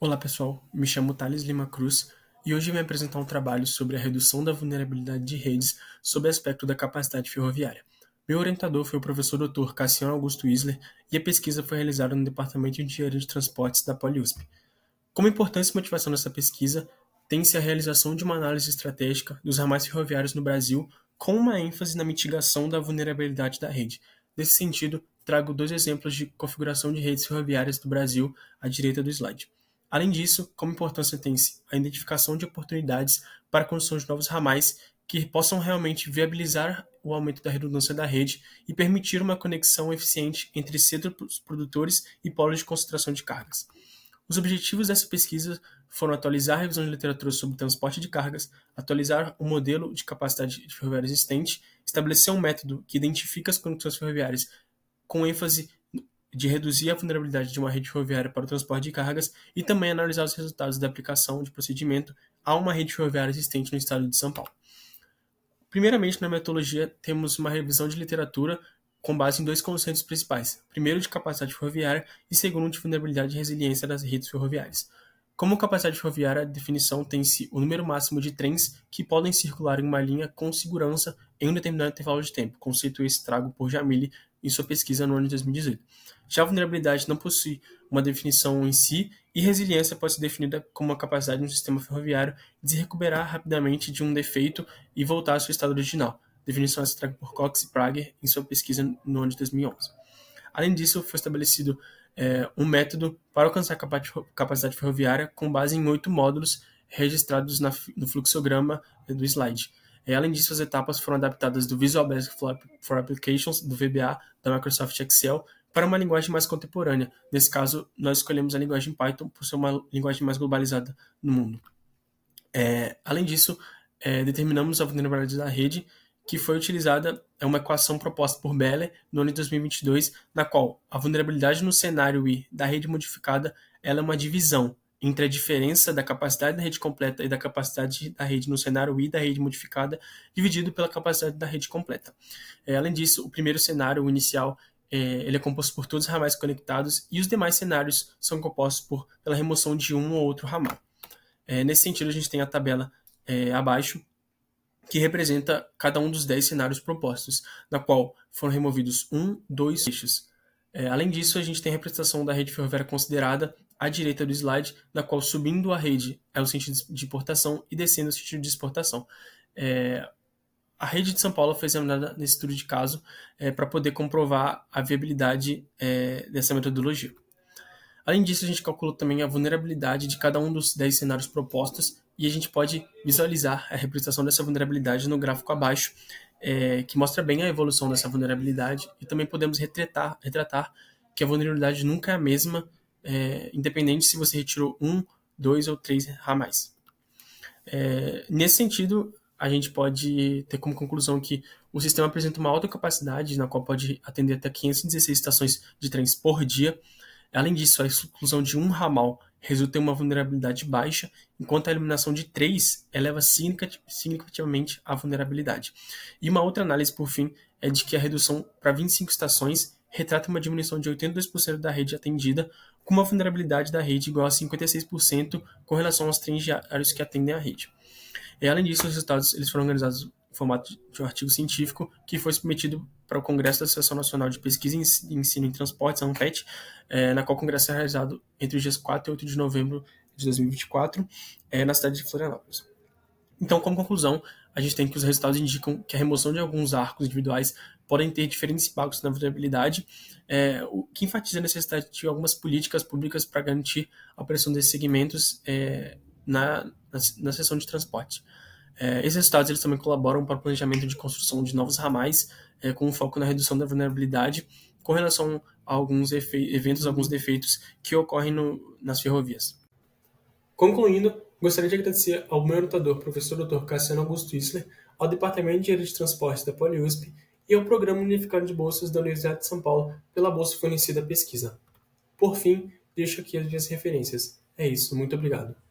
Olá pessoal, me chamo Thales Lima Cruz e hoje vim apresentar um trabalho sobre a redução da vulnerabilidade de redes sob aspecto da capacidade ferroviária. Meu orientador foi o professor Dr. Cassiano Augusto Isler e a pesquisa foi realizada no Departamento de Engenharia de Transportes da PoliUSP. Como importância e motivação dessa pesquisa, tem-se a realização de uma análise estratégica dos ramais ferroviários no Brasil com uma ênfase na mitigação da vulnerabilidade da rede. Nesse sentido, trago dois exemplos de configuração de redes ferroviárias do Brasil à direita do slide. Além disso, como importância tem-se a identificação de oportunidades para a construção de novos ramais que possam realmente viabilizar o aumento da redundância da rede e permitir uma conexão eficiente entre centros produtores e polos de concentração de cargas. Os objetivos dessa pesquisa foram atualizar a revisão de literatura sobre transporte de cargas, atualizar o modelo de capacidade de ferroviária existente, estabelecer um método que identifica as conexões ferroviárias com ênfase de reduzir a vulnerabilidade de uma rede ferroviária para o transporte de cargas e também analisar os resultados da aplicação de procedimento a uma rede ferroviária existente no estado de São Paulo. Primeiramente, na metodologia, temos uma revisão de literatura com base em dois conceitos principais: primeiro, de capacidade ferroviária e segundo, de vulnerabilidade e resiliência das redes ferroviárias. Como capacidade ferroviária, a definição tem-se o número máximo de trens que podem circular em uma linha com segurança em um determinado intervalo de tempo, conceito esse trago por Jamile em sua pesquisa no ano de 2018. Já vulnerabilidade não possui uma definição em si e resiliência pode ser definida como a capacidade de um sistema ferroviário de se recuperar rapidamente de um defeito e voltar ao seu estado original. Definição essa traga por Cox e Prager em sua pesquisa no ano de 2011. Além disso, foi estabelecido é, um método para alcançar a capacidade ferroviária com base em oito módulos registrados na, no fluxograma é, do slide. É, além disso, as etapas foram adaptadas do Visual Basic for Applications, do VBA, da Microsoft Excel para uma linguagem mais contemporânea. Nesse caso, nós escolhemos a linguagem Python por ser uma linguagem mais globalizada no mundo. É, além disso, é, determinamos a vulnerabilidade da rede, que foi utilizada, é uma equação proposta por Beller no ano de 2022, na qual a vulnerabilidade no cenário I da rede modificada ela é uma divisão entre a diferença da capacidade da rede completa e da capacidade da rede no cenário I da rede modificada, dividido pela capacidade da rede completa. É, além disso, o primeiro cenário, o inicial, é, ele é composto por todos os ramais conectados e os demais cenários são compostos por, pela remoção de um ou outro ramal. É, nesse sentido, a gente tem a tabela é, abaixo, que representa cada um dos 10 cenários propostos, na qual foram removidos um, dois eixos. É, além disso, a gente tem a representação da rede ferroviária considerada à direita do slide, na qual subindo a rede é o sentido de importação e descendo o sentido de exportação. É, a rede de São Paulo foi examinada nesse estudo de caso é, para poder comprovar a viabilidade é, dessa metodologia. Além disso, a gente calculou também a vulnerabilidade de cada um dos 10 cenários propostos e a gente pode visualizar a representação dessa vulnerabilidade no gráfico abaixo, é, que mostra bem a evolução dessa vulnerabilidade e também podemos retratar, retratar que a vulnerabilidade nunca é a mesma, é, independente se você retirou um, dois ou três a mais. É, nesse sentido, a gente pode ter como conclusão que o sistema apresenta uma alta capacidade, na qual pode atender até 516 estações de trens por dia. Além disso, a exclusão de um ramal resulta em uma vulnerabilidade baixa, enquanto a eliminação de três eleva significativamente a vulnerabilidade. E uma outra análise, por fim, é de que a redução para 25 estações retrata uma diminuição de 82% da rede atendida, com uma vulnerabilidade da rede igual a 56% com relação aos trens diários que atendem a rede. E além disso, os resultados eles foram organizados em formato de um artigo científico que foi submetido para o Congresso da Associação Nacional de Pesquisa e Ensino em Transportes, a ANPET, é, eh, na qual o congresso é realizado entre os dias 4 e 8 de novembro de 2024, é, eh, na cidade de Florianópolis. Então, como conclusão, a gente tem que os resultados indicam que a remoção de alguns arcos individuais podem ter diferentes impactos na vulnerabilidade, é, eh, o que enfatiza a necessidade de algumas políticas públicas para garantir a pressão desses segmentos é, na, na, na seção de transporte. É, esses resultados eles também colaboram para o planejamento de construção de novos ramais, é, com foco na redução da vulnerabilidade com relação a alguns eventos, uhum. alguns defeitos que ocorrem no, nas ferrovias. Concluindo, gostaria de agradecer ao meu anotador, professor Dr. Cassiano Augusto Isler, ao Departamento de Engenharia de Transportes da PoliUSP e ao Programa Unificado de Bolsas da Universidade de São Paulo pela bolsa fornecida à pesquisa. Por fim, deixo aqui as minhas referências. É isso, muito obrigado.